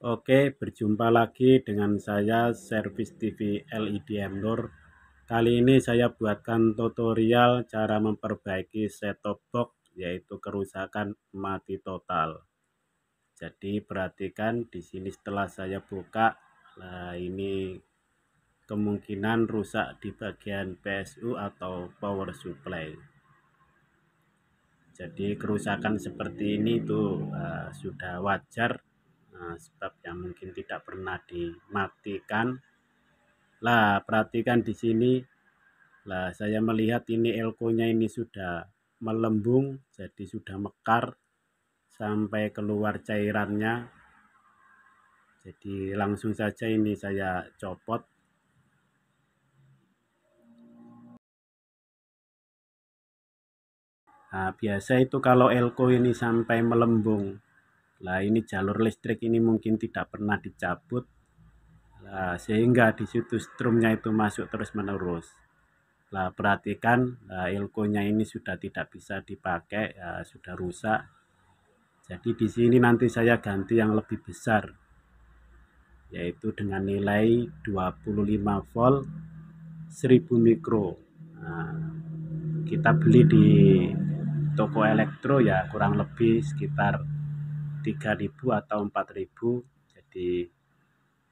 Oke, berjumpa lagi dengan saya Service TV LED Endor. Kali ini saya buatkan tutorial cara memperbaiki set-top box yaitu kerusakan mati total. Jadi perhatikan di sini setelah saya buka, nah ini kemungkinan rusak di bagian PSU atau power supply. Jadi kerusakan seperti ini tuh uh, sudah wajar Nah, sebab yang mungkin tidak pernah dimatikan. Lah, perhatikan di sini. Lah, saya melihat ini elkonya ini sudah melembung, jadi sudah mekar sampai keluar cairannya. Jadi langsung saja ini saya copot Nah, biasa itu kalau elko ini sampai melembung Nah ini jalur listrik ini mungkin tidak pernah dicabut nah, sehingga di situ strumnya itu masuk terus menerus. Nah perhatikan nah, nya ini sudah tidak bisa dipakai ya, sudah rusak. Jadi di sini nanti saya ganti yang lebih besar yaitu dengan nilai 25 volt 1000 mikro. Nah, kita beli di toko elektro ya kurang lebih sekitar 3.000 atau 4.000. Jadi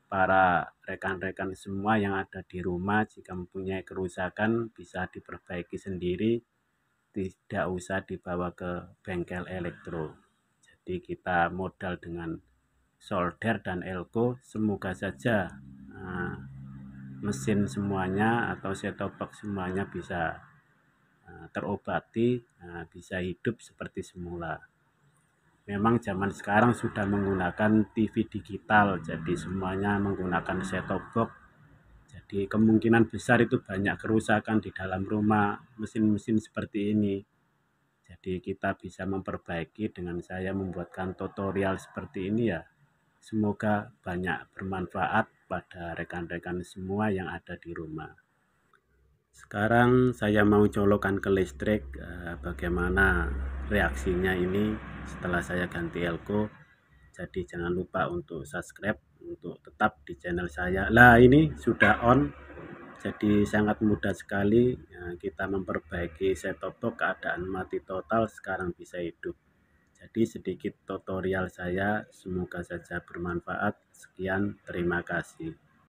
para rekan-rekan semua yang ada di rumah jika mempunyai kerusakan bisa diperbaiki sendiri, tidak usah dibawa ke bengkel elektro. Jadi kita modal dengan solder dan elko, semoga saja uh, mesin semuanya atau setopak semuanya bisa eh, terobati, eh, bisa hidup seperti semula memang zaman sekarang sudah menggunakan TV digital jadi semuanya menggunakan set top box jadi kemungkinan besar itu banyak kerusakan di dalam rumah mesin-mesin seperti ini jadi kita bisa memperbaiki dengan saya membuatkan tutorial seperti ini ya semoga banyak bermanfaat pada rekan-rekan semua yang ada di rumah sekarang saya mau colokan ke listrik eh, bagaimana reaksinya ini setelah saya ganti elko. Jadi jangan lupa untuk subscribe untuk tetap di channel saya. Lah ini sudah on. Jadi sangat mudah sekali eh, kita memperbaiki set-top box keadaan mati total sekarang bisa hidup. Jadi sedikit tutorial saya semoga saja bermanfaat. Sekian terima kasih.